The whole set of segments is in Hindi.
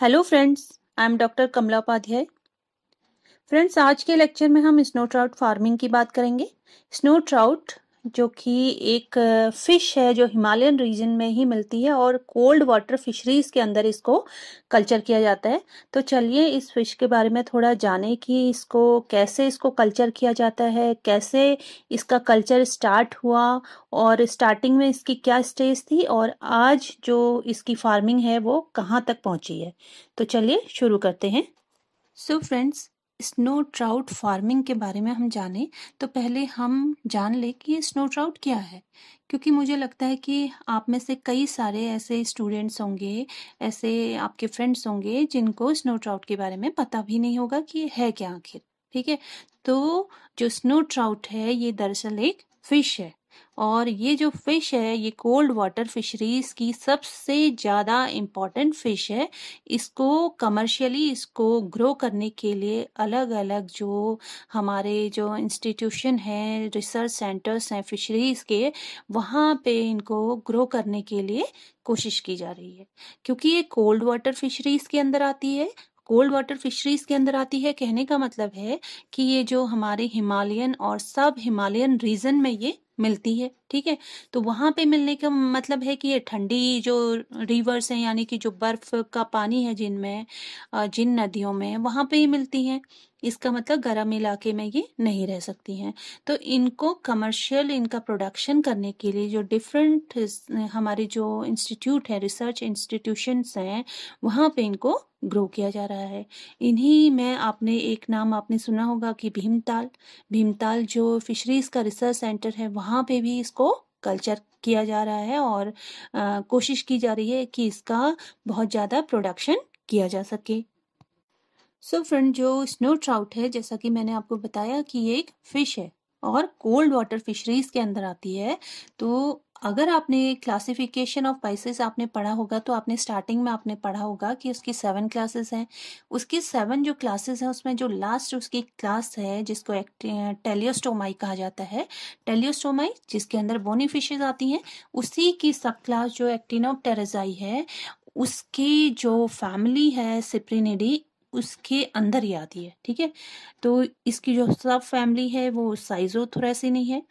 hello friends I am doctor Kamla Upadhyay friends आज के लेक्चर में हम स्नो ट्राउट फार्मिंग की बात करेंगे स्नो ट्राउट जो कि एक फ़िश है जो हिमालयन रीजन में ही मिलती है और कोल्ड वाटर फिशरीज़ के अंदर इसको कल्चर किया जाता है तो चलिए इस फिश के बारे में थोड़ा जाने कि इसको कैसे इसको कल्चर किया जाता है कैसे इसका कल्चर स्टार्ट हुआ और स्टार्टिंग में इसकी क्या स्टेज थी और आज जो इसकी फार्मिंग है वो कहाँ तक पहुँची है तो चलिए शुरू करते हैं so so friends snow trout farming के बारे में हम जानें तो पहले हम जान लें कि स्नो ट्राउट क्या है क्योंकि मुझे लगता है कि आप में से कई सारे ऐसे स्टूडेंट्स होंगे ऐसे आपके फ्रेंड्स होंगे जिनको स्नो ट्राउट के बारे में पता भी नहीं होगा कि है क्या आखिर ठीक है तो जो स्नो ट्राउट है ये दरअसल एक फिश है और ये जो फिश है ये कोल्ड वाटर फिशरीज की सबसे ज़्यादा इम्पॉर्टेंट फिश है इसको कमर्शियली इसको ग्रो करने के लिए अलग अलग जो हमारे जो इंस्टीट्यूशन हैं रिसर्च सेंटर्स हैं फिशरीज़ के वहाँ पे इनको ग्रो करने के लिए कोशिश की जा रही है क्योंकि ये कोल्ड वाटर फिशरीज के अंदर आती है कोल्ड वाटर फिशरीज के अंदर आती है कहने का मतलब है कि ये जो हमारे हिमालयन और सब हिमालयन रीजन में ये मिलती है ठीक है तो वहाँ पे मिलने का मतलब है कि ये ठंडी जो रिवर्स हैं यानी कि जो बर्फ का पानी है जिनमें जिन नदियों में वहाँ पे ही मिलती हैं इसका मतलब गर्म इलाके में ये नहीं रह सकती हैं तो इनको कमर्शियल इनका प्रोडक्शन करने के लिए जो डिफरेंट हमारे जो इंस्टीट्यूट है रिसर्च इंस्टीट्यूशंस हैं वहाँ पे इनको ग्रो किया जा रहा है इन्हीं में आपने एक नाम आपने सुना होगा कि भीमताल भीमताल जो फिशरीज का रिसर्च सेंटर है वहाँ पे भी इसको कल्चर किया जा रहा है और आ, कोशिश की जा रही है कि इसका बहुत ज़्यादा प्रोडक्शन किया जा सके सो so फ्रेंड जो स्नो ट्राउट है जैसा कि मैंने आपको बताया कि ये एक फिश है और कोल्ड वाटर फिशरीज के अंदर आती है तो अगर आपने क्लासिफिकेशन ऑफ पाइसिस आपने पढ़ा होगा तो आपने स्टार्टिंग में आपने पढ़ा होगा कि उसकी सेवन क्लासेस हैं उसकी सेवन जो क्लासेस हैं उसमें जो लास्ट उसकी क्लास है जिसको टेलियोस्टोमाई कहा जाता है टेलियोस्टोमाई जिसके अंदर बोनीफिशेज आती हैं उसी की सब क्लास जो टेरेजाई है उसकी जो फैमिली है सिप्रिनेडी उसके अंदर ही आती है ठीक है तो इसकी जो सब फैमिली है वो साइजोथोरेसिनी है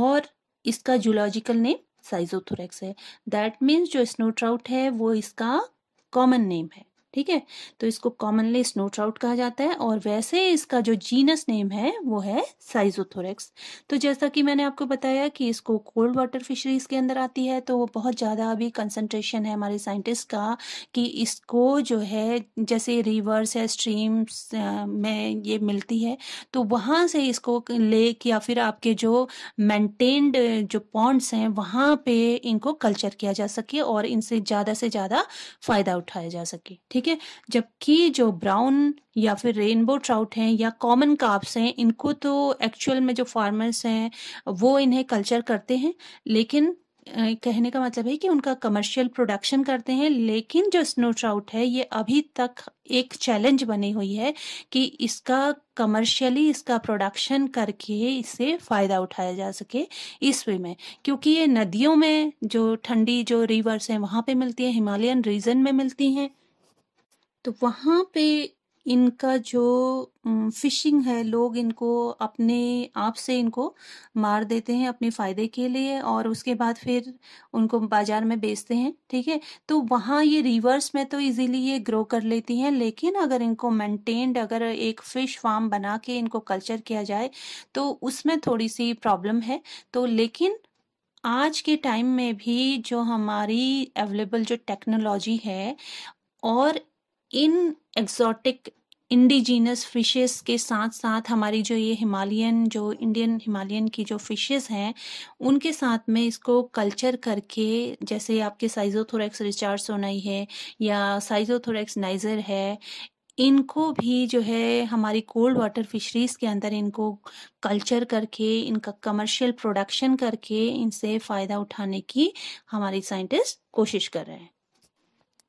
और इसका जूलॉजिकल नेम साइजोथोरेक्स है दैट मीन्स जो स्नो ट्राउट है वो इसका कॉमन नेम है ठीक है तो इसको कॉमनली स्नो ट्राउट कहा जाता है और वैसे इसका जो जीनस नेम है वो है साइजोथोरेक्स तो जैसा कि मैंने आपको बताया कि इसको कोल्ड वाटर फिशरीज के अंदर आती है तो वो बहुत ज़्यादा अभी कंसंट्रेशन है हमारे साइंटिस्ट का कि इसको जो है जैसे रिवर्स है स्ट्रीम्स में ये मिलती है तो वहाँ से इसको ले या फिर आपके जो मेंटेन्ड जो पॉन्ड्स हैं वहाँ पे इनको कल्चर किया जा सके और इनसे ज़्यादा से ज़्यादा फ़ायदा उठाया जा सके ठीक ठीक है जबकि जो ब्राउन या फिर रेनबो ट्राउट हैं या कॉमन काप्स हैं इनको तो एक्चुअल में जो फार्मर्स हैं वो इन्हें कल्चर करते हैं लेकिन कहने का मतलब है कि उनका कमर्शियल प्रोडक्शन करते हैं लेकिन जो स्नो ट्राउट है ये अभी तक एक चैलेंज बनी हुई है कि इसका कमर्शियली इसका प्रोडक्शन करके इसे फ़ायदा उठाया जा सके इस वे में क्योंकि ये नदियों में जो ठंडी जो रिवर्स हैं वहाँ पे मिलती हैं हिमालयन रीजन में मिलती हैं तो वहाँ पे इनका जो फिशिंग है लोग इनको अपने आप से इनको मार देते हैं अपने फ़ायदे के लिए और उसके बाद फिर उनको बाज़ार में बेचते हैं ठीक है तो वहाँ ये रिवर्स में तो इजीली ये ग्रो कर लेती हैं लेकिन अगर इनको मेंटेन्ड अगर एक फ़िश फार्म बना के इनको कल्चर किया जाए तो उसमें थोड़ी सी प्रॉब्लम है तो लेकिन आज के टाइम में भी जो हमारी अवेलेबल जो टेक्नोलॉजी है और इन एक्जॉटिक इंडिजीनस फिशेस के साथ साथ हमारी जो ये हिमालयन जो इंडियन हिमालयन की जो फिशेस हैं उनके साथ में इसको कल्चर करके जैसे आपके साइजोथोरैक्स रिचार्ज सोनाई है या साइजोथोरैक्स नाइजर है इनको भी जो है हमारी कोल्ड वाटर फिशरीज़ के अंदर इनको कल्चर करके इनका कमर्शियल प्रोडक्शन करके इनसे फ़ायदा उठाने की हमारी साइंटिस्ट कोशिश कर रहे हैं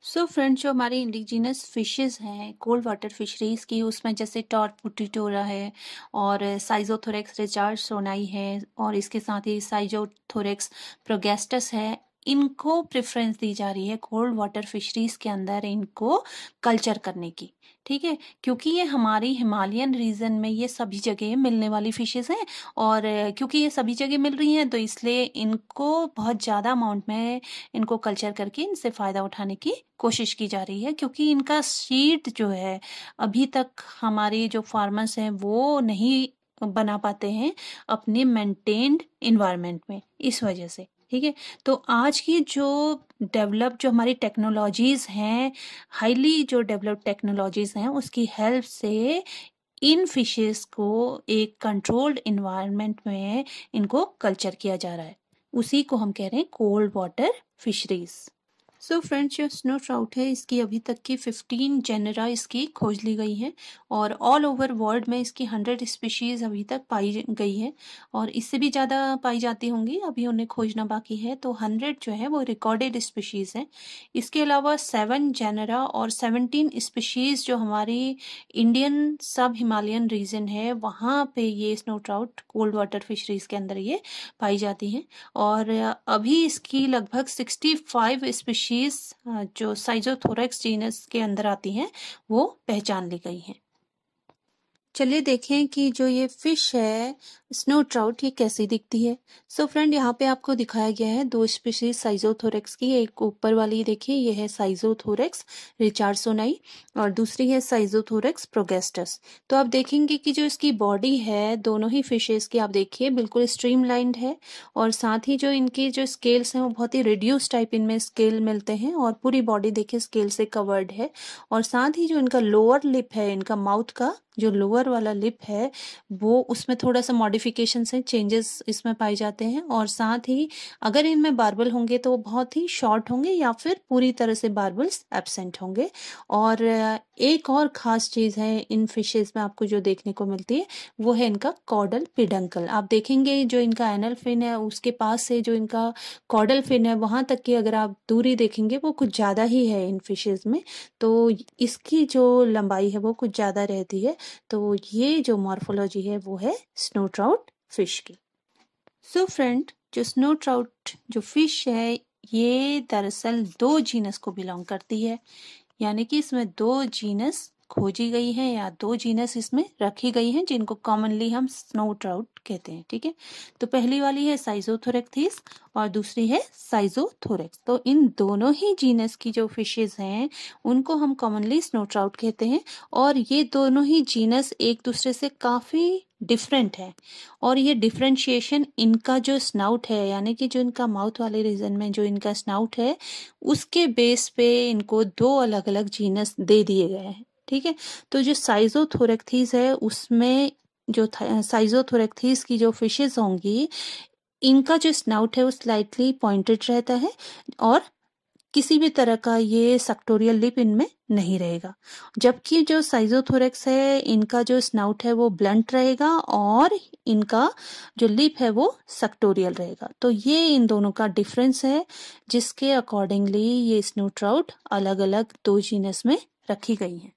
सो so फ्रेंड्स जो हमारी इंडिजिनस फिशेस हैं कोल्ड वाटर फिशरीज की उसमें जैसे टॉर्ट पुटिटोरा है और साइजोथोरेक्स रिचार्ज सोनाई है और इसके साथ ही साइजोथोरेक्स प्रोगेस्टस है इनको प्रेफरेंस दी जा रही है कोल्ड वाटर फिशरीज के अंदर इनको कल्चर करने की ठीक है क्योंकि ये हमारी हिमालयन रीजन में ये सभी जगह मिलने वाली फिशेज हैं और क्योंकि ये सभी जगह मिल रही हैं तो इसलिए इनको बहुत ज़्यादा अमाउंट में इनको कल्चर करके इनसे फ़ायदा उठाने की कोशिश की जा रही है क्योंकि इनका सीड जो है अभी तक हमारे जो फार्मर्स हैं वो नहीं बना पाते हैं अपने मेंटेन्ड इन्वायरमेंट में इस वजह से ठीक है तो आज की जो डेवलप जो हमारी टेक्नोलॉजीज़ हैं हाईली जो डेवलप टेक्नोलॉजीज़ हैं उसकी हेल्प से इन फिशेस को एक कंट्रोल्ड इन्वायरमेंट में इनको कल्चर किया जा रहा है उसी को हम कह रहे हैं cold water fisheries so friends जो स्नो ट्राउट है इसकी अभी तक की 15 जेनरा इसकी खोज ली गई है और ऑल ओवर वर्ल्ड में इसकी 100 स्पीशीज़ अभी तक पाई गई है और इससे भी ज़्यादा पाई जाती होंगी अभी उन्हें खोजना बाकी है तो 100 जो है वो रिकॉर्डेड स्पीशीज़ हैं इसके अलावा सेवन जेनरा और सेवनटीन स्पीशीज़ जो हमारी इंडियन सब हिमालयन रीजन है वहाँ पर ये snow trout cold water fisheries के अंदर ये पाई जाती हैं और अभी इसकी लगभग सिक्सटी फाइव स्पीशीज जो साइजोथोरेक्स जीनस के अंदर आती हैं वो पहचान ली गई हैं चलिए देखें कि जो ये फिश है स्नो ट्राउट ये कैसी दिखती है सो so फ्रेंड यहाँ पे आपको दिखाया गया है दो स्पीशीज साइजोथोरेक्स की एक ऊपर वाली देखिए ये है साइजोथोरेक्स सोनाई और दूसरी है साइजोथोरेक्स प्रोगेस्टस तो आप देखेंगे कि जो इसकी बॉडी है दोनों ही फिशेज की आप देखिए बिल्कुल स्ट्रीम है और साथ ही जो इनकी जो स्केल्स हैं वो बहुत ही रिड्यूस टाइप इनमें स्केल मिलते हैं और पूरी बॉडी देखिए स्केल से कवर्ड है और साथ ही जो इनका लोअर लिप है इनका माउथ का जो लोअर वाला लिप है वो उसमें थोड़ा सा मॉडिफिकेशन है चेंजेस इसमें पाए जाते हैं और साथ ही अगर इनमें बार्बल होंगे तो वो बहुत ही शॉर्ट होंगे या फिर पूरी तरह से बार्बल्स एबसेंट होंगे और एक और ख़ास चीज़ है इन फिशेज़ में आपको जो देखने को मिलती है वो है इनका कॉडल पिडंकल आप देखेंगे जो इनका एनल फिन है उसके पास से जो इनका कॉडल फिन है वहाँ तक की अगर आप दूरी देखेंगे वो कुछ ज़्यादा ही है इन फिशेज़ में तो इसकी जो लंबाई है वो कुछ ज़्यादा रहती है तो ये जो मॉर्फोलॉजी है वो है स्नो ट्राउट फिश की सो so फ्रेंड जो स्नो ट्राउट जो फिश है ये दरअसल दो जीनस को बिलोंग करती है यानी कि इसमें दो जीनस खोजी गई हैं या दो जीनस इसमें रखी गई हैं जिनको कॉमनली हम स्नो ट्राउट कहते हैं ठीक है तो पहली वाली है साइजोथोरेक्थिस और दूसरी है साइजोथोरेक्स तो इन दोनों ही जीनस की जो फिशेज हैं उनको हम कॉमनली स्नो ट्राउट कहते हैं और ये दोनों ही जीनस एक दूसरे से काफ़ी डिफरेंट है और ये डिफ्रेंशिएशन इनका जो स्नाउट है यानी कि जो इनका माउथ वाले रीजन में जो इनका स्नाउट है उसके बेस पे इनको दो अलग अलग जीनस दे दिए गए हैं ठीक है तो जो साइजोथोरेक्थीज है उसमें जो साइजोथोरेक्थीज की जो फिशेज होंगी इनका जो स्नाउट है वो स्लाइटली पॉइंटेड रहता है और किसी भी तरह का ये सेक्टोरियल लिप इनमें नहीं रहेगा जबकि जो साइजोथोरेक्स है इनका जो स्नाउट है वो ब्लंट रहेगा और इनका जो लिप है वो सेक्टोरियल रहेगा तो ये इन दोनों का डिफरेंस है जिसके अकॉर्डिंगली ये स्नूट्राउट अलग अलग दो जीनस में रखी गई हैं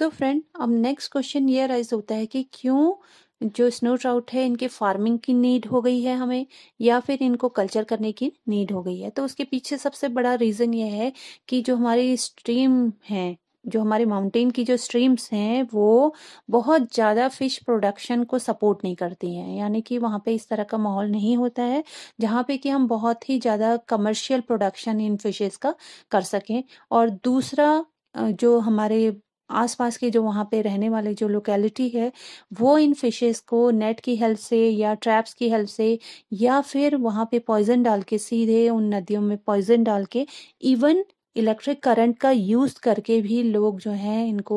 सो so फ्रेंड अब नेक्स्ट क्वेश्चन ये राइज होता है कि क्यों जो स्नो ट्राउट है इनके फार्मिंग की नीड हो गई है हमें या फिर इनको कल्चर करने की नीड हो गई है तो उसके पीछे सबसे बड़ा रीज़न ये है कि जो हमारी स्ट्रीम है जो हमारे माउंटेन की जो स्ट्रीम्स हैं वो बहुत ज़्यादा फिश प्रोडक्शन को सपोर्ट नहीं करती हैं यानी कि वहाँ पे इस तरह का माहौल नहीं होता है जहाँ पे कि हम बहुत ही ज़्यादा कमर्शियल प्रोडक्शन इन फिशेस का कर सकें और दूसरा जो हमारे आसपास के जो वहाँ पे रहने वाले जो लोकेलिटी है वो इन फिशेस को नेट की हेल्प से या ट्रैप्स की हेल्प से या फिर वहाँ पे पॉइजन डाल के सीधे उन नदियों में पॉइजन डाल के इवन इलेक्ट्रिक करंट का यूज़ करके भी लोग जो हैं इनको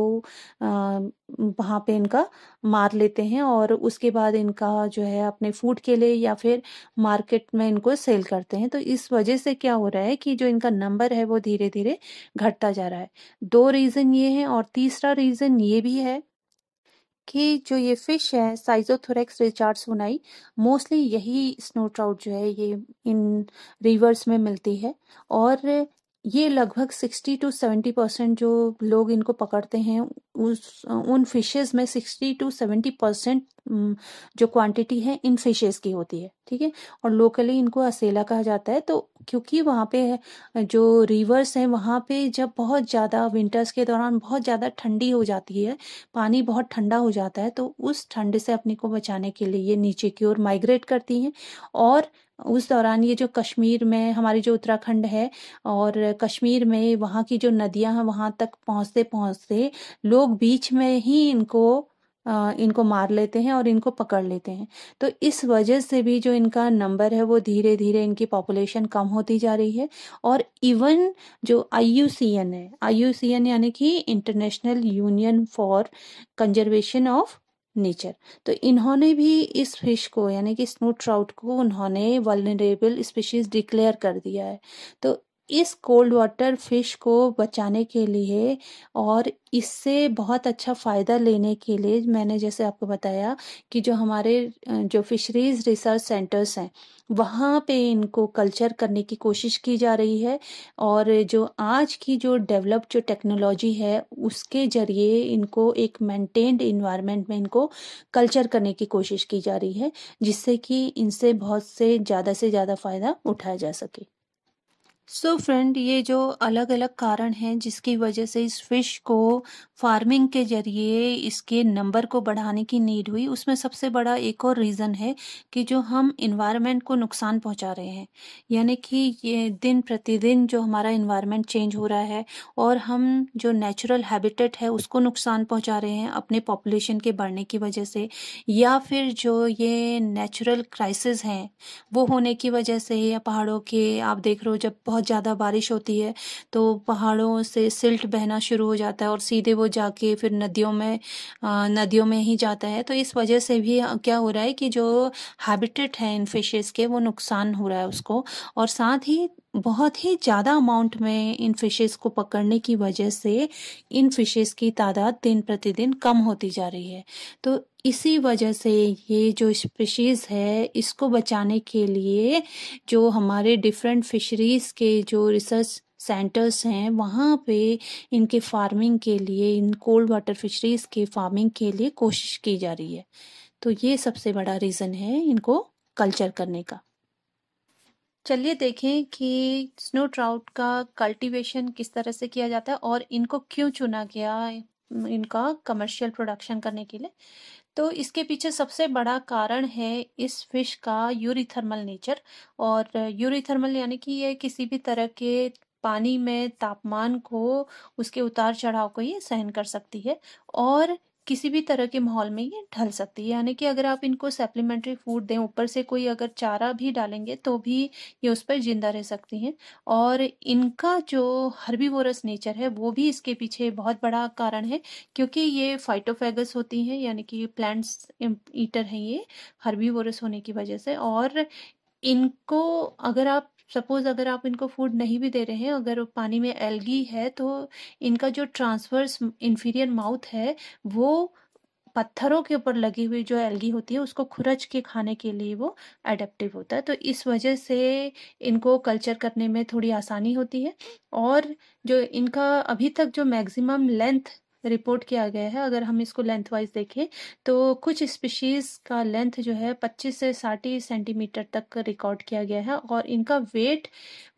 वहाँ पे इनका मार लेते हैं और उसके बाद इनका जो है अपने फूड के लिए या फिर मार्केट में इनको सेल करते हैं तो इस वजह से क्या हो रहा है कि जो इनका नंबर है वो धीरे धीरे घटता जा रहा है दो रीज़न ये है और तीसरा रीज़न ये भी है कि जो ये फिश है साइजोथोरेक्स रिचार्ड सुनाई मोस्टली यही स्नो ट्राउट जो है ये इन रिवर्स में मिलती है और ये लगभग 60 टू 70 परसेंट जो लोग इनको पकड़ते हैं उस उन फिशेज़ में 60 टू 70 परसेंट जो क्वांटिटी है इन फिशेज़ की होती है ठीक है और लोकली इनको असेला कहा जाता है तो क्योंकि वहाँ पे जो रिवर्स हैं वहाँ पे जब बहुत ज़्यादा विंटर्स के दौरान बहुत ज़्यादा ठंडी हो जाती है पानी बहुत ठंडा हो जाता है तो उस ठंड से अपने को बचाने के लिए ये नीचे की ओर माइग्रेट करती हैं और उस दौरान ये जो कश्मीर में हमारी जो उत्तराखंड है और कश्मीर में वहाँ की जो नदियाँ हैं वहाँ तक पहुँचते पहुँचते लोग बीच में ही इनको इनको मार लेते हैं और इनको पकड़ लेते हैं तो इस वजह से भी जो इनका नंबर है वो धीरे धीरे इनकी पॉपुलेशन कम होती जा रही है और इवन जो आई है आई यानी कि international union for conservation of nature तो इन्होंने भी इस फिश को यानी कि स्नो ट्राउट को उन्होंने वलनरेबल स्पीशीज डिक्लेयर कर दिया है तो इस कोल्ड वाटर फिश को बचाने के लिए और इससे बहुत अच्छा फ़ायदा लेने के लिए मैंने जैसे आपको बताया कि जो हमारे जो फिशरीज़ रिसर्च सेंटर्स हैं वहाँ पे इनको कल्चर करने की कोशिश की जा रही है और जो आज की जो डेवलप जो टेक्नोलॉजी है उसके ज़रिए इनको एक मेंटेन्ड इन्वायरमेंट में इनको कल्चर करने की कोशिश की जा रही है जिससे कि इनसे बहुत से ज़्यादा से ज़्यादा फ़ायदा उठाया जा सके सो so फ्रेंड ये जो अलग अलग कारण हैं जिसकी वजह से इस फिश को फार्मिंग के जरिए इसके नंबर को बढ़ाने की नीड हुई उसमें सबसे बड़ा एक और रीज़न है कि जो हम इन्वायरमेंट को नुकसान पहुंचा रहे हैं यानी कि ये दिन प्रतिदिन जो हमारा इन्वायरमेंट चेंज हो रहा है और हम जो नेचुरल हैबिटेट है उसको नुकसान पहुँचा रहे हैं अपने पॉपुलेशन के बढ़ने की वजह से या फिर जो ये नेचुरल क्राइसिस हैं वो होने की वजह से या पहाड़ों के आप देख रहे हो जब बहुत ज़्यादा बारिश होती है तो पहाड़ों से सिल्ट बहना शुरू हो जाता है और सीधे वो जाके फिर नदियों में नदियों में ही जाता है तो इस वजह से भी क्या हो रहा है कि जो हैबिटेट है इन फिशेज के वो नुकसान हो रहा है उसको और साथ ही बहुत ही ज़्यादा अमाउंट में इन फिशेस को पकड़ने की वजह से इन फिशेस की तादाद दिन प्रतिदिन कम होती जा रही है तो इसी वजह से ये जो स्पीशीज़ है इसको बचाने के लिए जो हमारे डिफरेंट फिशरीज़ के जो रिसर्च सेंटर्स हैं वहाँ पे इनके फार्मिंग के लिए इन कोल्ड वाटर फिशरीज़ के फार्मिंग के लिए कोशिश की जा रही है तो ये सबसे बड़ा रीज़न है इनको कल्चर करने का चलिए देखें कि स्नो ट्राउट का कल्टीवेशन किस तरह से किया जाता है और इनको क्यों चुना गया इनका कमर्शियल प्रोडक्शन करने के लिए तो इसके पीछे सबसे बड़ा कारण है इस फिश का यूरीथर्मल नेचर और यूरीथर्मल यानी कि ये किसी भी तरह के पानी में तापमान को उसके उतार चढ़ाव को ये सहन कर सकती है और किसी भी तरह के माहौल में ये ढल सकती है यानी कि अगर आप इनको सप्लीमेंट्री फूड दें ऊपर से कोई अगर चारा भी डालेंगे तो भी ये उस पर जिंदा रह सकती हैं और इनका जो हर्बीवोरस नेचर है वो भी इसके पीछे बहुत बड़ा कारण है क्योंकि ये फाइटोफेगस होती हैं यानी कि प्लांट्स ईटर हैं ये हर्बीवोरस होने की वजह से और इनको अगर आप सपोज़ अगर आप इनको फूड नहीं भी दे रहे हैं अगर पानी में एल्गी है तो इनका जो ट्रांसवर्स इन्फीरियर माउथ है वो पत्थरों के ऊपर लगी हुई जो एल्गी होती है उसको खुरच के खाने के लिए वो एडेप्टिव होता है तो इस वजह से इनको कल्चर करने में थोड़ी आसानी होती है और जो इनका अभी तक जो मैक्सिमम लेंथ रिपोर्ट किया गया है अगर हम इसको लेंथ वाइज देखें तो कुछ स्पीशीज़ का लेंथ जो है 25 से 60 सेंटीमीटर तक रिकॉर्ड किया गया है और इनका वेट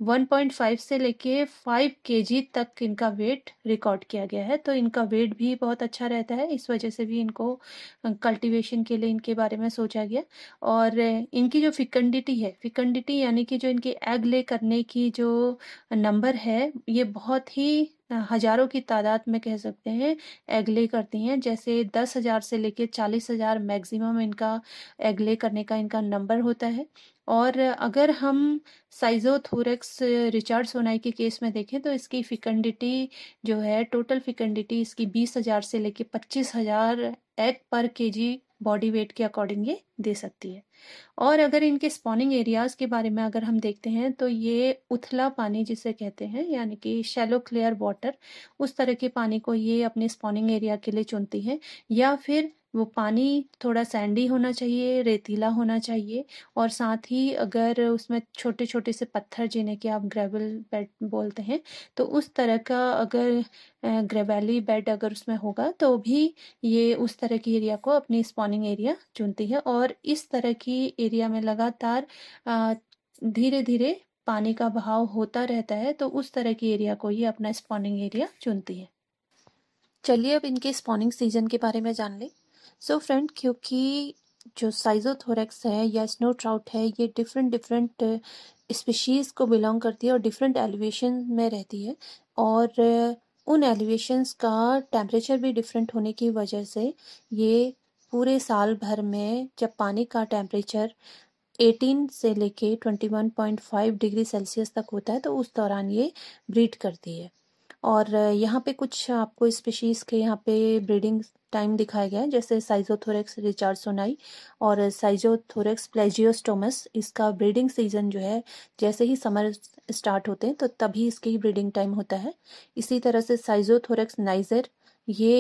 1.5 से लेके 5 के तक इनका वेट रिकॉर्ड किया गया है तो इनका वेट भी बहुत अच्छा रहता है इस वजह से भी इनको कल्टिवेशन के लिए इनके बारे में सोचा गया और इनकी जो फिकंडिटी है फिकंडिटी यानी कि जो इनके एग ले करने की जो नंबर है ये बहुत ही हजारों की तादाद में कह सकते हैं एगले करती हैं जैसे दस हजार से लेके चालीस हजार मैक्सिमम इनका एगले करने का इनका नंबर होता है और अगर हम साइजोथोरेक्स रिचार्ड सोनाई के केस में देखें तो इसकी फिकंडिटी जो है टोटल फिकंडिटी इसकी बीस हज़ार से लेके पच्चीस हज़ार एग पर केजी बॉडी वेट के अकॉर्डिंग ये दे सकती है और अगर इनके स्पॉनिंग एरियाज के बारे में अगर हम देखते हैं तो ये उथला पानी जिसे कहते हैं यानी कि शैलो क्लियर वाटर उस तरह के पानी को ये अपने स्पॉनिंग एरिया के लिए चुनती है या फिर वो पानी थोड़ा सैंडी होना चाहिए रेतीला होना चाहिए और साथ ही अगर उसमें छोटे छोटे से पत्थर जिन्हें कि आप ग्रेवल बेड बोलते हैं तो उस तरह का अगर ग्रेवैली बेड अगर उसमें होगा तो भी ये उस तरह की एरिया को अपनी स्पॉनिंग एरिया चुनती है और इस तरह की एरिया में लगातार धीरे धीरे पानी का बहाव होता रहता है तो उस तरह की एरिया को ये अपना स्पॉनिंग एरिया चुनती है चलिए अब इनके स्पॉनिंग सीजन के बारे में जान लें सो फ्रेंड क्योंकि जो साइजोथोरेक्स है या स्नो ट्राउट है ये डिफरेंट डिफरेंट स्पीशीज़ को बिलोंग करती है और डिफरेंट एलिवेशन में रहती है और uh, उन एलिवेशंस का टेम्परेचर भी डिफरेंट होने की वजह से ये पूरे साल भर में जब पानी का टेम्परेचर 18 से लेके 21.5 डिग्री सेल्सियस तक होता है तो उस दौरान ये ब्रीड करती है और uh, यहाँ पे कुछ आपको स्पीशीज़ के यहाँ पे ब्रीडिंग टाइम दिखाया गया है जैसे साइजोथोरेक्स रिचार्डसोनाई और साइजोथोरेक्स प्लेजियोस्टोमस इसका ब्रीडिंग सीजन जो है जैसे ही समर स्टार्ट होते हैं तो तभी इसकी ब्रीडिंग टाइम होता है इसी तरह से साइजोथोरेक्स नाइजर ये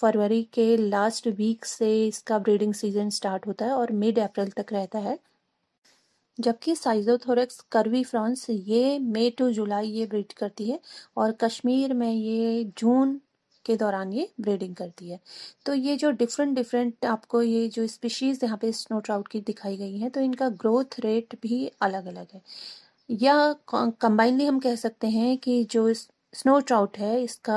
फरवरी के लास्ट वीक से इसका ब्रीडिंग सीजन स्टार्ट होता है और मिड अप्रैल तक रहता है जबकि साइजोथोरेक्स करवी फ्रांस ये मई टू जुलाई ये ब्रीड करती है और कश्मीर में ये जून के दौरान ये ब्रीडिंग करती है तो ये जो डिफरेंट डिफरेंट आपको ये जो स्पीशीज़ यहाँ पे स्नो ट्राउट की दिखाई गई हैं तो इनका ग्रोथ रेट भी अलग अलग है या कंबाइनली हम कह सकते हैं कि जो स्नो ट्राउट है इसका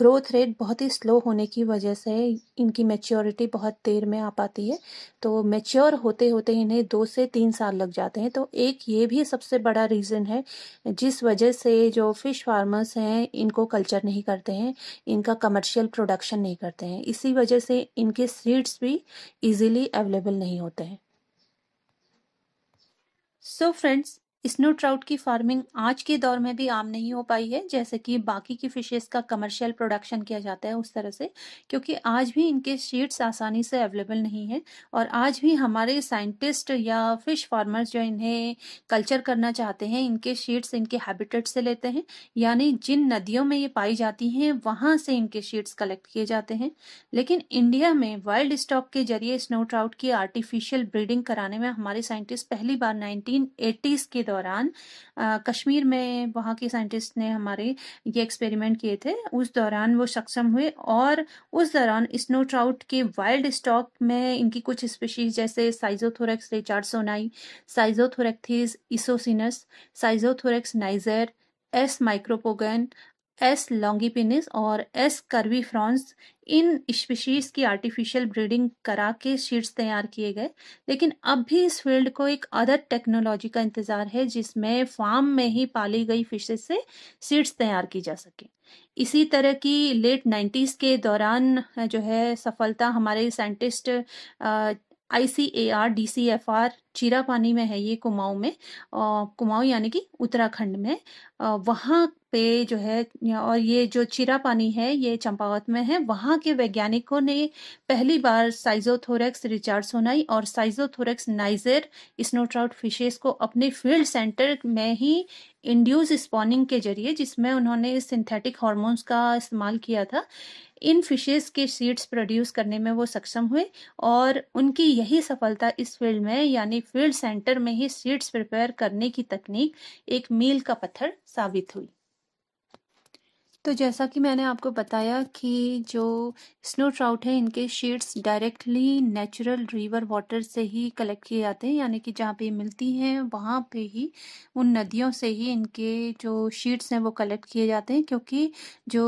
ग्रोथ रेट बहुत ही स्लो होने की वजह से इनकी मेच्योरिटी बहुत देर में आ पाती है तो मेच्योर होते होते इन्हें दो से तीन साल लग जाते हैं तो एक ये भी सबसे बड़ा रीज़न है जिस वजह से जो फिश फार्मर्स हैं इनको कल्चर नहीं करते हैं इनका कमर्शियल प्रोडक्शन नहीं करते हैं इसी वजह से इनके सीड्स भी ईजिली अवेलेबल नहीं होते हैं so so friends snow trout की फार्मिंग आज के दौर में भी आम नहीं हो पाई है जैसे कि बाकी की फिशेस का कमर्शियल प्रोडक्शन किया जाता है उस तरह से क्योंकि आज भी इनके शीट्स आसानी से अवेलेबल नहीं है और आज भी हमारे साइंटिस्ट या फिश फार्मर्स जो इन्हें कल्चर करना चाहते हैं इनके शीट्स इनके हैबिटेट से लेते हैं यानी जिन नदियों में ये पाई जाती हैं वहाँ से इनके शीट्स कलेक्ट किए जाते हैं लेकिन इंडिया में वाइल्ड स्टॉक के जरिए स्नो ट्राउट की आर्टिफिशियल ब्रीडिंग कराने में हमारे साइंटिस्ट पहली बार नाइनटीन के दौर दौरान आ, कश्मीर में वहाँ के साइंटिस्ट ने हमारे ये एक्सपेरिमेंट किए थे उस दौरान वो सक्षम हुए और उस दौरान स्नो ट्राउट के वाइल्ड स्टॉक में इनकी कुछ स्पेशीज जैसे साइजोथोरेक्स सोनाई Schizothoraichthys esocinus Schizothorax niger S micropogon S longipinnis और एस फ्रॉन्स इन स्पीशीज की आर्टिफिशियल ब्रीडिंग करा के सीड्स तैयार किए गए लेकिन अब भी इस फील्ड को एक अदर टेक्नोलॉजी का इंतज़ार है जिसमें फार्म में ही पाली गई फिशेज से सीड्स तैयार की जा सके इसी तरह की लेट नाइन्टीज़ के दौरान जो है सफलता हमारे scientist I C A R D C F R Chirapani में है ये कुमाऊं में कुमाऊं यानी कि उत्तराखंड में वहाँ पे जो है और ये जो चिरा पानी है ये चंपावत में है वहाँ के वैज्ञानिकों ने पहली बार साइजोथोरेक्स सुनाई और साइजोथोरेक्स नाइजर स्नोट्राउट फिशेस को अपने फील्ड सेंटर में ही इंड्यूस स्पॉनिंग के जरिए जिसमें उन्होंने सिंथेटिक हॉर्मोन्स का इस्तेमाल किया था इन फिशेस के सीड्स प्रोड्यूस करने में वो सक्षम हुए और उनकी यही सफलता इस फील्ड में यानी फील्ड सेंटर में ही सीड्स प्रिपेयर करने की तकनीक एक मील का पत्थर साबित हुई तो जैसा कि मैंने आपको बताया कि जो स्नो ट्राउट है इनके seeds directly natural river water से ही कलेक्ट किए जाते हैं यानी कि जहाँ पे मिलती हैं वहाँ पे ही उन नदियों से ही इनके जो शीट्स हैं वो कलेक्ट किए जाते हैं क्योंकि जो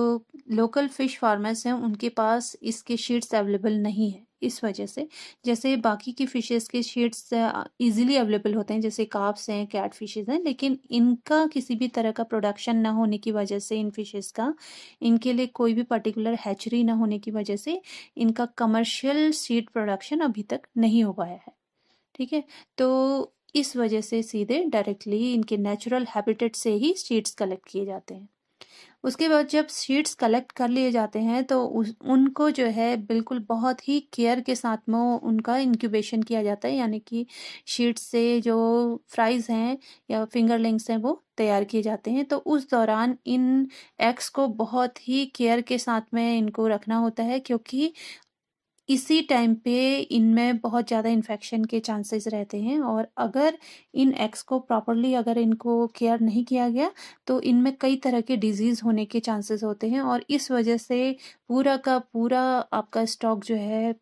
लोकल फिश फार्मर्स हैं उनके पास इसके शीट्स अवेलेबल नहीं है इस वजह से जैसे बाकी की फिशेस के शेड्स इजीली अवेलेबल होते हैं जैसे काप्स हैं कैट फिशेस हैं लेकिन इनका किसी भी तरह का प्रोडक्शन ना होने की वजह से इन फिशेस का इनके लिए कोई भी पर्टिकुलर हैचरी ना होने की वजह से इनका कमर्शियल सीड प्रोडक्शन अभी तक नहीं हो पाया है ठीक है तो इस वजह से सीधे डायरेक्टली इनके नेचुरल हैबिटेट से ही सीड्स कलेक्ट किए जाते हैं उसके बाद जब सीड्स कलेक्ट कर लिए जाते हैं तो उस उनको जो है बिल्कुल बहुत ही केयर के साथ में उनका इंक्यूबेशन किया जाता है यानी कि शीट्स से जो फ्राइज हैं या फिंगरलिंग्स हैं वो तैयार किए जाते हैं तो उस दौरान इन एग्स को बहुत ही केयर के साथ में इनको रखना होता है क्योंकि इसी टाइम पे इनमें बहुत ज़्यादा इन्फेक्शन के चांसेस रहते हैं और अगर इन एग्स को प्रॉपरली अगर इनको केयर नहीं किया गया तो इनमें कई तरह के डिजीज़ होने के चांसेस होते हैं और इस वजह से पूरा का पूरा आपका स्टॉक जो है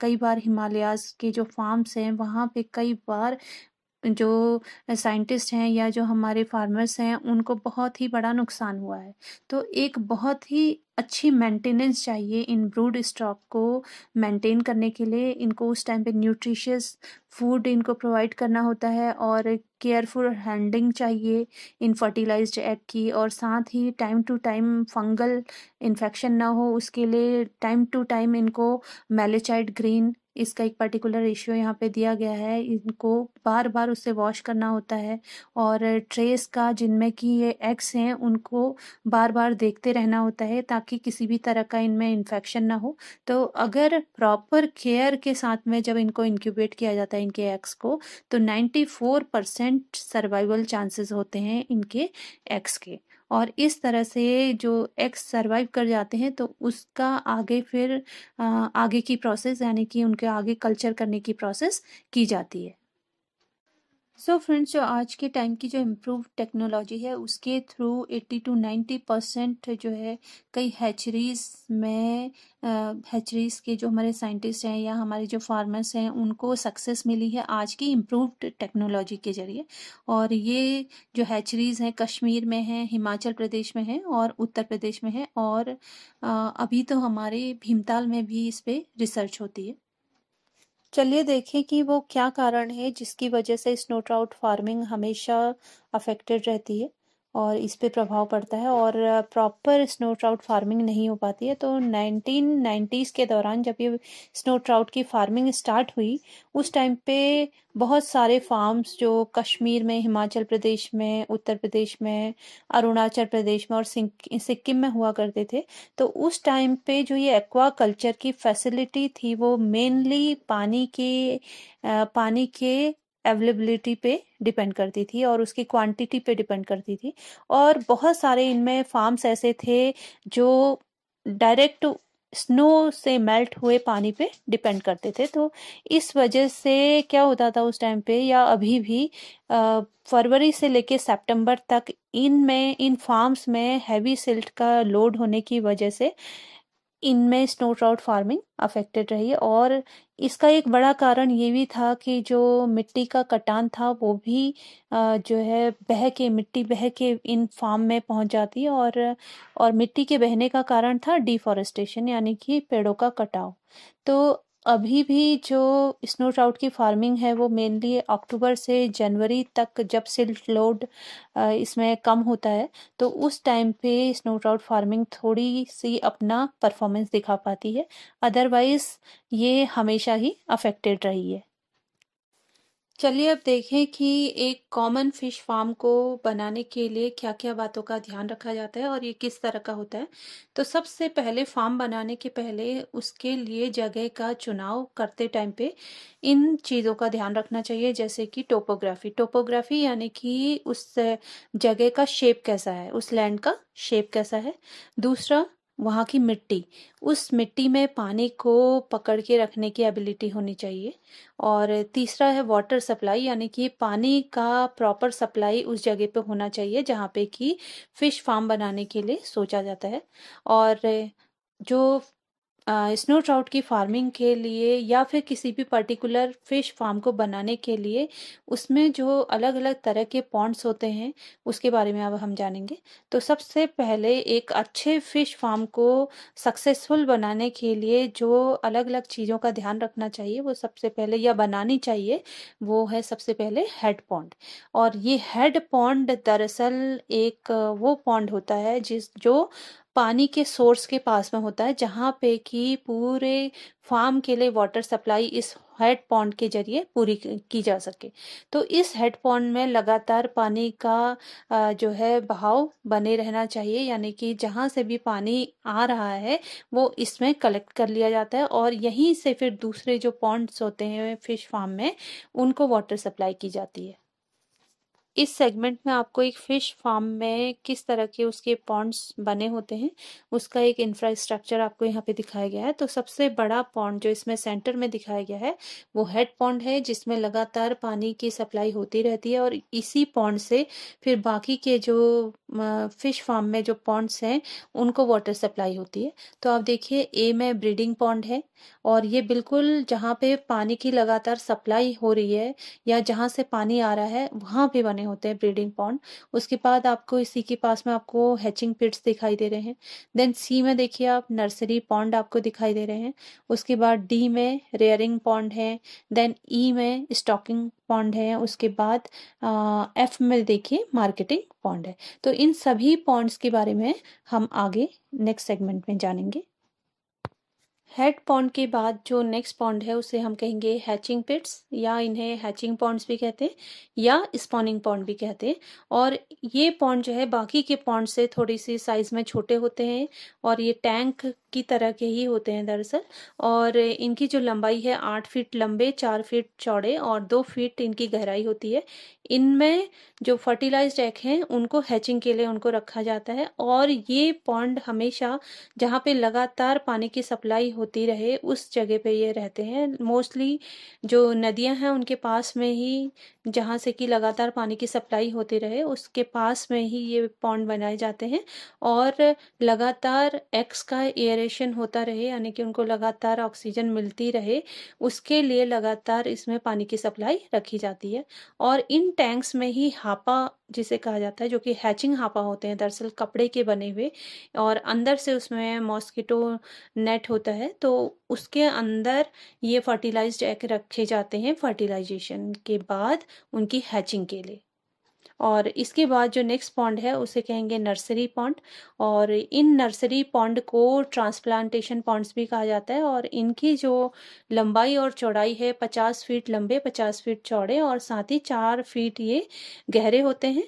कई बार हिमालयाज के जो फार्म्स हैं वहाँ पे कई बार जो साइंटिस्ट हैं या जो हमारे फार्मर्स हैं उनको बहुत ही बड़ा नुकसान हुआ है तो एक बहुत ही अच्छी मेंटेनेंस चाहिए इन ब्रूड स्टॉक को मेंटेन करने के लिए इनको उस टाइम पे न्यूट्रिशियस फूड इनको प्रोवाइड करना होता है और केयरफुल हैंडलिंग चाहिए इन फर्टिलाइज्ड एग की और साथ ही time to time fungal infection ना हो उसके लिए टाइम टू टाइम इनको मेलेचाइड ग्रीन इसका एक पर्टिकुलर रेशियो यहाँ पे दिया गया है इनको बार बार उससे वॉश करना होता है और ट्रेस का जिनमें कि ये एग्स हैं उनको बार बार देखते रहना होता है ताकि किसी भी तरह का इनमें इन्फेक्शन ना हो तो अगर प्रॉपर केयर के साथ में जब इनको इंक्यूबेट किया जाता है इनके एग्स को तो फोर परसेंट सर्वाइवल चांसेस होते हैं इनके एक्स के और इस तरह से जो एक्स सर्वाइव कर जाते हैं तो उसका आगे फिर आगे की प्रोसेस यानी कि उनके आगे कल्चर करने की प्रोसेस की जाती है सो so फ्रेंड्स जो आज के टाइम की जो इम्प्रूव टेक्नोलॉजी है उसके थ्रू 80 टू 90 परसेंट जो है कई हैचरीज में हैचरीज के जो हमारे साइंटिस्ट हैं या हमारे जो फार्मर्स हैं उनको सक्सेस मिली है आज की इम्प्रूव्ड टेक्नोलॉजी के जरिए और ये जो हैचरीज हैं कश्मीर में हैं हिमाचल प्रदेश में हैं और उत्तर प्रदेश में हैं और अभी तो हमारे भीमताल में भी इस पर रिसर्च होती है चलिए देखें कि वो क्या कारण है जिसकी वजह से स्नो ट्राउट फार्मिंग हमेशा अफेक्टेड रहती है और इस पे प्रभाव पड़ता है और प्रॉपर स्नो ट्राउट फार्मिंग नहीं हो पाती है तो नाइनटीन नाइन्टीज़ के दौरान जब ये स्नो ट्राउट की फार्मिंग स्टार्ट हुई उस टाइम पे बहुत सारे फार्म्स जो कश्मीर में हिमाचल प्रदेश में उत्तर प्रदेश में अरुणाचल प्रदेश में और सिक्किम में हुआ करते थे तो उस टाइम पे जो ये एक्वा कल्चर की फैसिलिटी थी वो मेनली पानी के पानी के अवेलेबिलिटी पे डिपेंड करती थी और उसकी क्वांटिटी पे डिपेंड करती थी और बहुत सारे इनमें फार्म्स ऐसे थे जो डायरेक्ट स्नो से मेल्ट हुए पानी पे डिपेंड करते थे तो इस वजह से क्या होता था उस टाइम पे या अभी भी फरवरी से लेके सितंबर तक इन में इन फार्म्स में हैवी सिल्ट का लोड होने की वजह से इनमें स्नो ट्राउट फार्मिंग अफेक्टेड रही है और इसका एक बड़ा कारण ये भी था कि जो मिट्टी का कटान था वो भी जो है बह के मिट्टी बह के इन फार्म में पहुंच जाती है और और मिट्टी के बहने का कारण था डिफॉरेस्टेशन यानी कि पेड़ों का कटाव तो अभी भी जो स्नो ट्राउट की फार्मिंग है वो मेनली अक्टूबर से जनवरी तक जब सिल्ट लोड इसमें कम होता है तो उस टाइम पे स्नो ट्राउट फार्मिंग थोड़ी सी अपना परफॉर्मेंस दिखा पाती है अदरवाइज़ ये हमेशा ही अफेक्टेड रही है चलिए अब देखें कि एक कॉमन फिश फार्म को बनाने के लिए क्या क्या बातों का ध्यान रखा जाता है और ये किस तरह का होता है तो सबसे पहले फार्म बनाने के पहले उसके लिए जगह का चुनाव करते टाइम पे इन चीज़ों का ध्यान रखना चाहिए जैसे कि टोपोग्राफी टोपोग्राफी यानी कि उस जगह का शेप कैसा है उस लैंड का शेप कैसा है दूसरा वहाँ की मिट्टी उस मिट्टी में पानी को पकड़ के रखने की एबिलिटी होनी चाहिए और तीसरा है वाटर सप्लाई यानी कि पानी का प्रॉपर सप्लाई उस जगह पे होना चाहिए जहाँ पे कि फ़िश फार्म बनाने के लिए सोचा जाता है और जो स्नो ट्राउट की फार्मिंग के लिए या फिर किसी भी पर्टिकुलर फिश फार्म को बनाने के लिए उसमें जो अलग अलग तरह के पॉन्ड्स होते हैं उसके बारे में अब हम जानेंगे तो सबसे पहले एक अच्छे फिश फार्म को सक्सेसफुल बनाने के लिए जो अलग अलग चीज़ों का ध्यान रखना चाहिए वो सबसे पहले या बनानी चाहिए वो है सबसे पहले हेड पॉन्ड और ये हेड पॉन्ड दरअसल एक वो पॉन्ड होता है जिस जो पानी के सोर्स के पास में होता है जहाँ पे कि पूरे फार्म के लिए वाटर सप्लाई इस हेड पॉन्ड के जरिए पूरी की जा सके तो इस हेड पॉन्ड में लगातार पानी का जो है बहाव बने रहना चाहिए यानी कि जहाँ से भी पानी आ रहा है वो इसमें कलेक्ट कर लिया जाता है और यहीं से फिर दूसरे जो पॉन्ड्स होते हैं फिश फार्म में उनको वाटर सप्लाई की जाती है इस सेगमेंट में आपको एक फ़िश फार्म में किस तरह के उसके पॉन्ड्स बने होते हैं उसका एक इंफ्रास्ट्रक्चर आपको यहाँ पे दिखाया गया है तो सबसे बड़ा पॉन्ड जो इसमें सेंटर में दिखाया गया है वो हेड पॉन्ड है जिसमें लगातार पानी की सप्लाई होती रहती है और इसी पॉन्ड से फिर बाकी के जो फिश फार्म में जो पॉन्ड्स हैं उनको वाटर सप्लाई होती है तो आप देखिए ए में ब्रीडिंग पॉन्ड है और ये बिल्कुल जहाँ पे पानी की लगातार सप्लाई हो रही है या जहाँ से पानी आ रहा है वहाँ पे बने होते हैं ब्रीडिंग पॉन्ड उसके बाद आपको इसी के पास में आपको हैचिंग पिट्स दिखाई दे रहे हैं देन सी में देखिए आप नर्सरी पॉन्ड आपको दिखाई दे रहे हैं उसके बाद डी में रेयरिंग पॉन्ड है देन ई e में स्टॉकिंग पॉन्ड है उसके बाद एफ में देखिए मार्केटिंग पॉन्ड है तो इन सभी पॉन्ड्स के बारे में हम आगे नेक्स्ट सेगमेंट में जानेंगे हेड पॉन्ड के बाद जो नेक्स्ट पॉन्ड है उसे हम कहेंगे हैचिंग पिट्स या इन्हें हैचिंग पॉन्ड्स भी कहते हैं या स्पॉनिंग पॉन्ड भी कहते हैं और ये पॉन्ड जो है बाकी के पॉन्ड से थोड़ी सी साइज में छोटे होते हैं और ये टैंक की तरह के ही होते हैं दरअसल और इनकी जो लंबाई है आठ फीट लंबे चार फीट चौड़े और दो फीट इनकी गहराई होती है इनमें जो फर्टिलाइज्ड एग हैं उनको हैचिंग के लिए उनको रखा जाता है और ये पॉन्ड हमेशा जहाँ पे लगातार पानी की सप्लाई होती रहे उस जगह पे ये रहते हैं मोस्टली जो नदियाँ हैं उनके पास में ही जहाँ से कि लगातार पानी की सप्लाई होती रहे उसके पास में ही ये पॉन्ड बनाए जाते हैं और लगातार एक्स का एयर एरेशन होता रहे यानी कि उनको लगातार ऑक्सीजन मिलती रहे उसके लिए लगातार इसमें पानी की सप्लाई रखी जाती है और इन टैंक्स में ही हापा जिसे कहा जाता है जो कि हैचिंग हापा होते हैं दरअसल कपड़े के बने हुए और अंदर से उसमें मॉस्किटो नेट होता है तो उसके अंदर ये फर्टिलाइज्ड एग रखे जाते हैं फर्टिलाइजेशन के बाद उनकी हैचिंग के लिए और इसके बाद जो नेक्स्ट पॉन्ड है उसे कहेंगे नर्सरी पॉन्ड और इन नर्सरी पॉन्ड को ट्रांसप्लांटेशन पॉन्ड्स भी कहा जाता है और इनकी जो लंबाई और चौड़ाई है पचास फीट लंबे पचास फीट चौड़े और साथ ही चार फीट ये गहरे होते हैं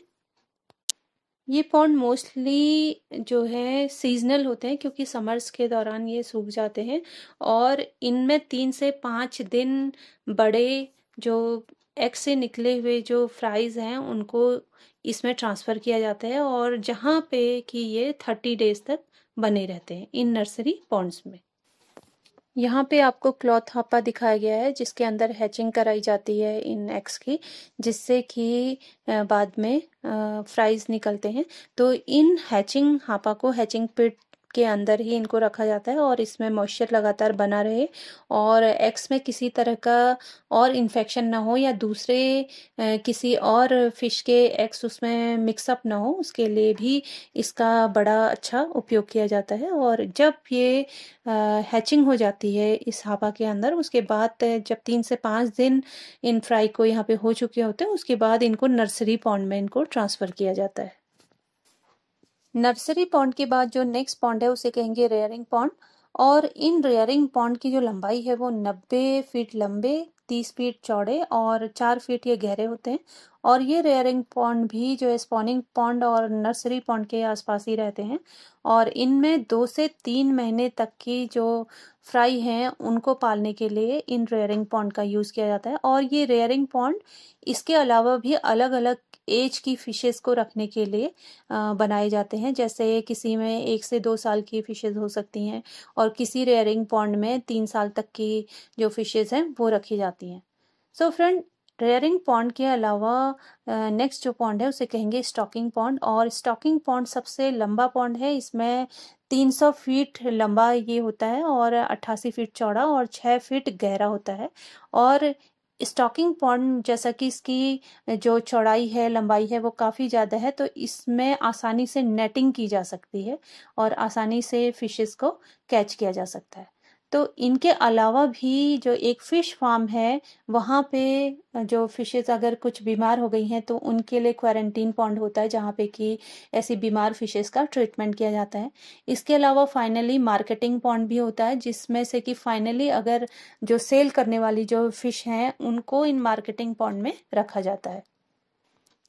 ये पॉन्ड मोस्टली जो है सीजनल होते हैं क्योंकि समर्स के दौरान ये सूख जाते हैं और इनमें तीन से पाँच दिन बड़े जो एग से निकले हुए जो फ्राइज़ हैं उनको इसमें ट्रांसफ़र किया जाता है और जहाँ पे कि ये थर्टी डेज तक बने रहते हैं इन नर्सरी पॉन्ड्स में यहाँ पे आपको क्लॉथ हापा दिखाया गया है जिसके अंदर हैचिंग कराई जाती है इन एग्स की जिससे कि बाद में फ्राइज निकलते हैं तो इन हैचिंग हापा को हैचिंग पिट के अंदर ही इनको रखा जाता है और इसमें मॉइस्चर लगातार बना रहे और एक्स में किसी तरह का और इन्फेक्शन ना हो या दूसरे किसी और फिश के एक्स उसमें मिक्सअप ना हो उसके लिए भी इसका बड़ा अच्छा उपयोग किया जाता है और जब ये हैचिंग हो जाती है इस हापा के अंदर उसके बाद जब तीन से पाँच दिन इन फ्राई को यहाँ पे हो चुके होते हैं उसके बाद इनको नर्सरी पॉन्ड में इनको ट्रांसफ़र किया जाता है नर्सरी पॉन्ड के बाद जो नेक्स्ट पॉन्ड है उसे कहेंगे रेयरिंग पॉन्ड और इन रेयरिंग पॉन्ड की जो लंबाई है वो नब्बे फीट लंबे तीस फीट चौड़े और चार फीट ये गहरे होते हैं और ये रेयरिंग पॉन्ड भी जो है स्पॉनिंग पॉन्ड और नर्सरी पॉन्ड के आसपास ही रहते हैं और इनमें दो से तीन महीने तक की जो फ्राई हैं उनको पालने के लिए इन रेयरिंग पॉन्ड का यूज़ किया जाता है और ये रेयरिंग पॉन्ड इसके अलावा भी अलग अलग एज की फिशेस को रखने के लिए बनाए जाते हैं जैसे किसी में एक से दो साल की फिशेस हो सकती हैं और किसी रेयरिंग पॉन्ड में तीन साल तक की जो फिशेस हैं वो रखी जाती हैं so so friend rearing pond के अलावा नेक्स्ट जो पॉन्ड है उसे कहेंगे स्टॉकिंग पॉन्ड और स्टॉकिंग पॉन्ड सबसे लंबा पॉन्ड है इसमें 300 फीट लंबा ये होता है और 88 फीट चौड़ा और 6 फीट गहरा होता है और स्टॉकिंग पॉन्ड जैसा कि इसकी जो चौड़ाई है लंबाई है वो काफ़ी ज़्यादा है तो इसमें आसानी से नेटिंग की जा सकती है और आसानी से फिशेस को कैच किया जा सकता है तो इनके अलावा भी जो एक फ़िश फार्म है वहाँ पे जो फिशेस अगर कुछ बीमार हो गई हैं तो उनके लिए क्वारंटीन पॉन्ड होता है जहाँ पे कि ऐसी बीमार फिशेस का ट्रीटमेंट किया जाता है इसके अलावा फाइनली मार्केटिंग पॉन्ड भी होता है जिसमें से कि फाइनली अगर जो सेल करने वाली जो फिश हैं उनको इन मार्केटिंग पॉन्ड में रखा जाता है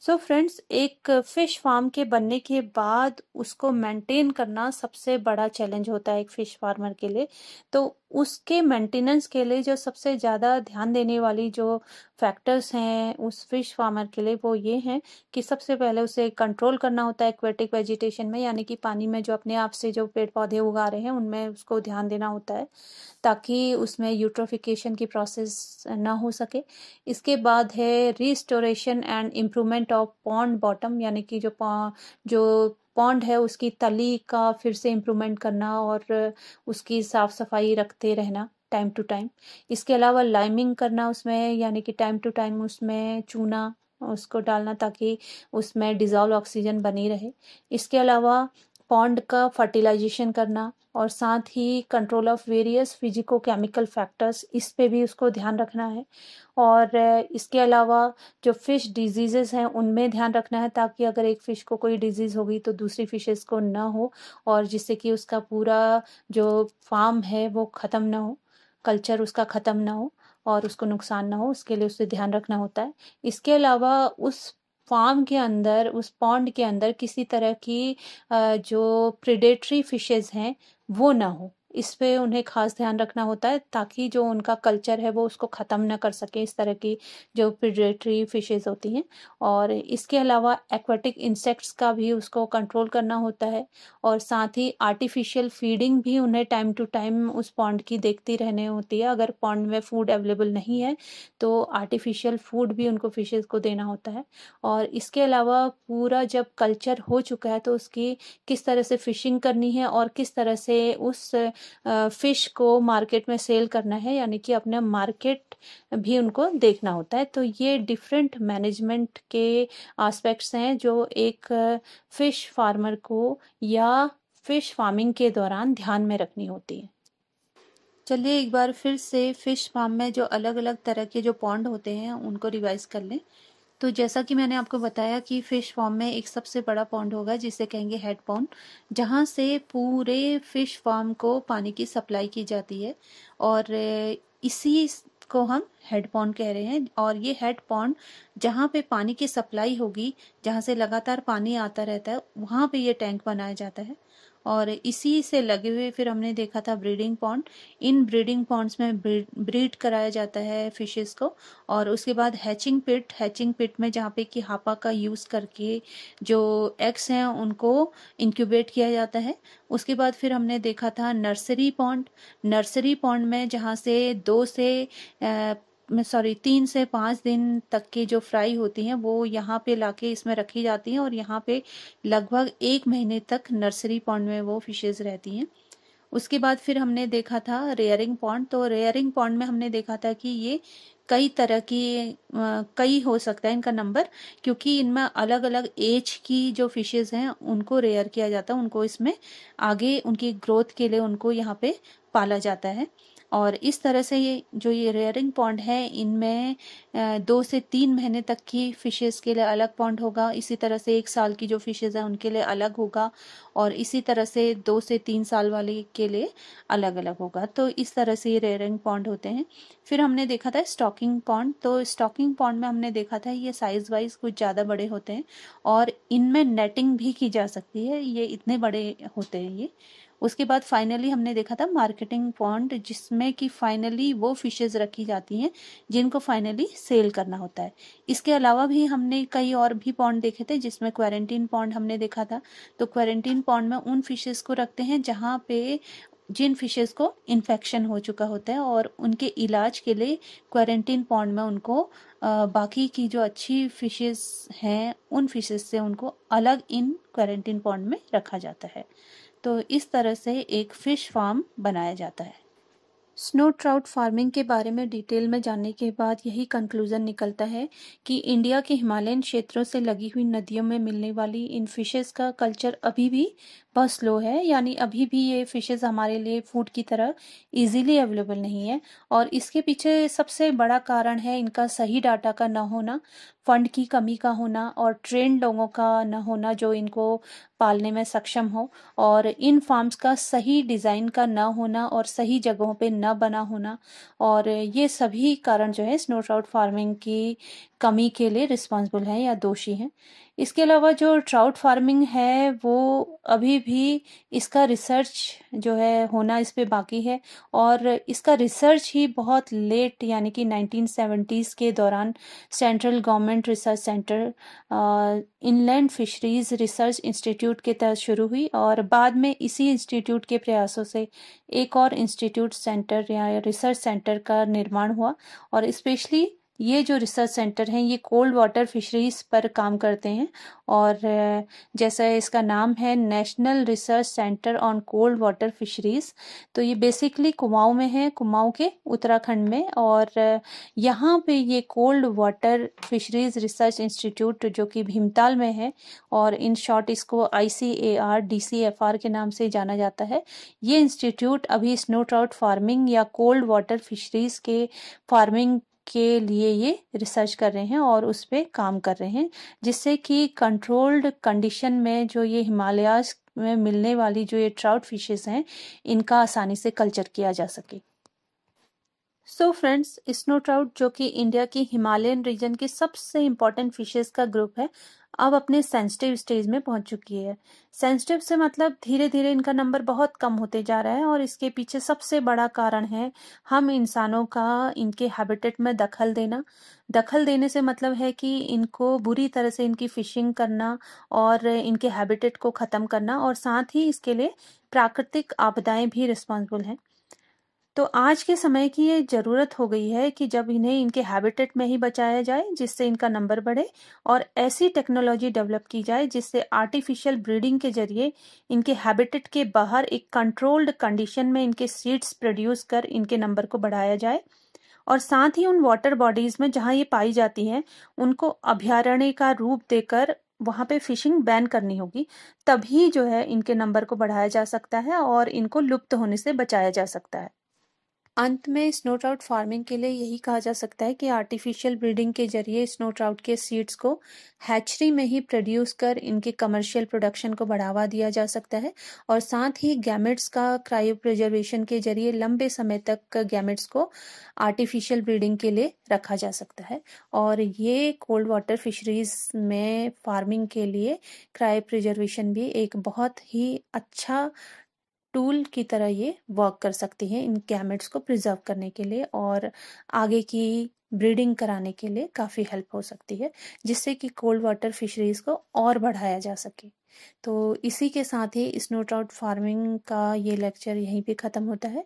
सो so फ्रेंड्स एक फिश फार्म के बनने के बाद उसको मेंटेन करना सबसे बड़ा चैलेंज होता है एक फिश फार्मर के लिए तो उसके मेंटेनेंस के लिए जो सबसे ज़्यादा ध्यान देने वाली जो फैक्टर्स हैं उस फिश फार्मर के लिए वो ये हैं कि सबसे पहले उसे कंट्रोल करना होता है एक्वेटिक वेजिटेशन में यानी कि पानी में जो अपने आप से जो पेड़ पौधे उगा रहे हैं उनमें उसको ध्यान देना होता है ताकि उसमें यूट्रोफिकेशन की प्रोसेस ना हो सके इसके बाद है restoration and improvement of pond bottom यानी कि जो जो पॉन्ड है उसकी तली का फिर से इम्प्रूवमेंट करना और उसकी साफ़ सफाई रखते रहना टाइम टू टाइम इसके अलावा लाइमिंग करना उसमें यानी कि टाइम टू टाइम उसमें चूना उसको डालना ताकि उसमें डिज़ॉल्व ऑक्सीजन बनी रहे इसके अलावा पॉन्ड का फर्टिलाइजेशन करना और साथ ही control of various physico chemical factors इस पे भी उसको ध्यान रखना है और इसके अलावा जो फ़िश डिजीजेस हैं उनमें ध्यान रखना है ताकि अगर एक फ़िश को कोई डिजीज़ होगी तो दूसरी फ़िशेज़ को ना हो और जिससे कि उसका पूरा जो फार्म है वो ख़त्म ना हो कल्चर उसका ख़त्म ना हो और उसको नुकसान ना हो उसके लिए उसे ध्यान रखना होता है इसके अलावा उस फार्म के अंदर उस पॉन्ड के अंदर किसी तरह की जो प्रिडेटरी फिशेज़ हैं वो ना हो इस पर उन्हें खास ध्यान रखना होता है ताकि जो उनका कल्चर है वो उसको ख़त्म ना कर सके इस तरह की जो प्रिडेटरी फिशेज़ होती हैं और इसके अलावा एक्वेटिक इंसेक्ट्स का भी उसको कंट्रोल करना होता है और साथ ही आर्टिफिशियल फीडिंग भी उन्हें टाइम टू टाइम उस पॉन्ड की देखती रहने होती है अगर पॉन्ड में फ़ूड अवेलेबल नहीं है तो आर्टिफिशियल फूड भी उनको फिशेज़ को देना होता है और इसके अलावा पूरा जब कल्चर हो चुका है तो उसकी किस तरह से फ़िशिंग करनी है और किस तरह से उस फिश को मार्केट में सेल करना है यानी कि अपना मार्केट भी उनको देखना होता है तो ये डिफरेंट मैनेजमेंट के आस्पेक्ट्स हैं जो एक फिश फार्मर को या फिश फार्मिंग के दौरान ध्यान में रखनी होती है चलिए एक बार फिर से फिश फार्म में जो अलग अलग तरह के जो पॉन्ड होते हैं उनको रिवाइज कर लें तो जैसा कि मैंने आपको बताया कि फ़िश फॉर्म में एक सबसे बड़ा पॉन्ड होगा जिसे कहेंगे हेड पॉन्ड जहाँ से पूरे फ़िश फॉर्म को पानी की सप्लाई की जाती है और इसी को हम हेड पॉन्ड कह रहे हैं और ये हेड पॉन्ड जहाँ पे पानी की सप्लाई होगी जहाँ से लगातार पानी आता रहता है वहाँ पे ये टैंक बनाया जाता है और इसी से लगे हुए फिर हमने देखा था ब्रीडिंग पॉन्ड इन ब्रीडिंग पॉन्ड्स में ब्रीड कराया जाता है फिशेस को और उसके बाद हैचिंग पिट हैचिंग पिट में जहाँ पे कि हापा का यूज़ करके जो एग्स हैं उनको इंक्यूबेट किया जाता है उसके बाद फिर हमने देखा था नर्सरी पॉन्ड नर्सरी पॉन्ड में जहाँ से दो से सॉरी तीन से पाँच दिन तक की जो फ्राई होती हैं वो यहाँ पे लाके इसमें रखी जाती हैं और यहाँ पे लगभग एक महीने तक नर्सरी पॉन्ड में वो फिशेज़ रहती हैं उसके बाद फिर हमने देखा था रेयरिंग पॉन्ड तो रेयरिंग पॉन्ड में हमने देखा था कि ये कई तरह की कई हो सकता है इनका नंबर क्योंकि इनमें अलग अलग एज की जो फिशेज हैं उनको रेयर किया जाता है उनको इसमें आगे उनकी ग्रोथ के लिए उनको यहाँ पे पाला जाता है और इस तरह से ये जो ये रेयरिंग पॉन्ड है इनमें दो से तीन महीने तक की फ़िशेज़ के लिए अलग पॉन्ड होगा इसी तरह से एक साल की जो फ़िशेज़ हैं उनके लिए अलग होगा और इसी तरह से दो से तीन साल वाले के लिए अलग अलग होगा तो इस तरह से ये रेयरिंग पॉन्ड होते हैं फिर हमने देखा था स्टॉकिंग पॉन्ड तो स्टॉकिंग पॉन्ड में हमने देखा था ये साइज़ वाइज कुछ ज़्यादा बड़े होते हैं और इनमें नेटिंग भी की जा सकती है ये इतने बड़े होते हैं ये उसके बाद फाइनली हमने देखा था मार्केटिंग पॉइंट जिसमें कि फाइनली वो फिशेज रखी जाती हैं जिनको फाइनली सेल करना होता है इसके अलावा भी हमने कई और भी पॉइंट देखे थे जिसमें क्वारंटीन पॉइंट हमने देखा था तो क्वारंटीन पॉइंट में उन फिशेज को रखते हैं जहाँ पे जिन फिशेज़ को इन्फेक्शन हो चुका होता है और उनके इलाज के लिए क्वारंटीन पॉइंट में उनको बाकी की जो अच्छी फिशेज़ हैं उन फिशेज़ से उनको अलग इन क्वारंटीन पॉइंट में रखा जाता है तो इस तरह से एक फिश फार्म बनाया जाता है स्नो ट्राउट फार्मिंग के बारे में डिटेल में जानने के बाद यही कंक्लूज़न निकलता है कि इंडिया के हिमालयन क्षेत्रों से लगी हुई नदियों में मिलने वाली इन फिशेस का कल्चर अभी भी बहुत स्लो है यानी अभी भी ये फिशेस हमारे लिए फूड की तरह इजीली अवेलेबल नहीं है और इसके पीछे सबसे बड़ा कारण है इनका सही डाटा का न होना फंड की कमी का होना और ट्रेन लोगों का न होना जो इनको पालने में सक्षम हो और इन फार्म्स का सही डिज़ाइन का न होना और सही जगहों पे न बना होना और ये सभी कारण जो है स्नो ट्राउट फार्मिंग की कमी के लिए रिस्पॉन्सिबल हैं या दोषी हैं इसके अलावा जो ट्राउट फार्मिंग है वो अभी भी इसका रिसर्च जो है होना इस पर बाकी है और इसका रिसर्च ही बहुत लेट यानी कि 1970s के दौरान central government research centre inland fisheries research institute के तहत शुरू हुई और बाद में इसी इंस्टीट्यूट के प्रयासों से एक और इंस्टीट्यूट सेंटर या रिसर्च सेंटर का निर्माण हुआ और स्पेशली ये जो रिसर्च सेंटर हैं ये कोल्ड वाटर फिशरीज पर काम करते हैं और जैसा इसका नाम है national research centre on cold water fisheries तो ये बेसिकली कुमाऊं में है कुमाऊं के उत्तराखंड में और यहाँ पे ये cold water fisheries research institute जो कि भीमताल में है और इन शॉर्ट इसको I C A R D C F R के नाम से जाना जाता है ये इंस्टीट्यूट अभी स्नो ट्राउट फार्मिंग या कोल्ड वाटर फिशरीज के फार्मिंग के लिए ये रिसर्च कर रहे हैं और उस पर काम कर रहे हैं जिससे कि कंट्रोल्ड कंडीशन में जो ये हिमालयाज में मिलने वाली जो ये ट्राउट फिशेस हैं इनका आसानी से कल्चर किया जा सके सो फ्रेंड्स स्नो ट्राउट जो कि इंडिया की हिमालयन रीजन की सबसे इंपॉर्टेंट फिशेस का ग्रुप है अब अपने सेंसिटिव स्टेज में पहुंच चुकी है सेंसिटिव से मतलब धीरे धीरे इनका नंबर बहुत कम होते जा रहा है और इसके पीछे सबसे बड़ा कारण है हम इंसानों का इनके हैबिटेट में दखल देना दखल देने से मतलब है कि इनको बुरी तरह से इनकी फिशिंग करना और इनके हैबिटेट को ख़त्म करना और साथ ही इसके लिए प्राकृतिक आपदाएं भी रिस्पॉन्सिबल हैं तो आज के समय की ये ज़रूरत हो गई है कि जब इन्हें इनके हैबिटेट में ही बचाया जाए जिससे इनका नंबर बढ़े और ऐसी टेक्नोलॉजी डेवलप की जाए जिससे आर्टिफिशियल ब्रीडिंग के जरिए इनके हैबिटेट के बाहर एक कंट्रोल्ड कंडीशन में इनके सीड्स प्रोड्यूस कर इनके नंबर को बढ़ाया जाए और साथ ही उन वाटर बॉडीज में जहाँ ये पाई जाती हैं उनको अभ्यारण्य का रूप देकर वहाँ पे फिशिंग बैन करनी होगी तभी जो है इनके नंबर को बढ़ाया जा सकता है और इनको लुप्त होने से बचाया जा सकता है अंत में स्नो ट्राउट फार्मिंग के लिए यही कहा जा सकता है कि आर्टिफिशियल ब्रीडिंग के जरिए स्नो ट्राउट के सीड्स को हैचरी में ही प्रोड्यूस कर इनके कमर्शियल प्रोडक्शन को बढ़ावा दिया जा सकता है और साथ ही गैमेट्स का क्रायो प्रिजर्वेशन के जरिए लंबे समय तक गैमेट्स को आर्टिफिशियल ब्रीडिंग के लिए रखा जा सकता है और ये कोल्ड वाटर फिशरीज में फार्मिंग के लिए क्रायो प्रिजर्वेशन भी एक बहुत ही अच्छा टूल की तरह ये वर्क कर सकती है इन गैमेट्स को प्रिजर्व करने के लिए और आगे की ब्रीडिंग कराने के लिए काफ़ी हेल्प हो सकती है जिससे कि कोल्ड वाटर फिशरीज को और बढ़ाया जा सके तो इसी के साथ ही स्नो ट्राउट फार्मिंग का ये लेक्चर यहीं पे ख़त्म होता है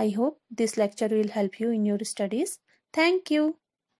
I hope this lecture will help you in your studies thank you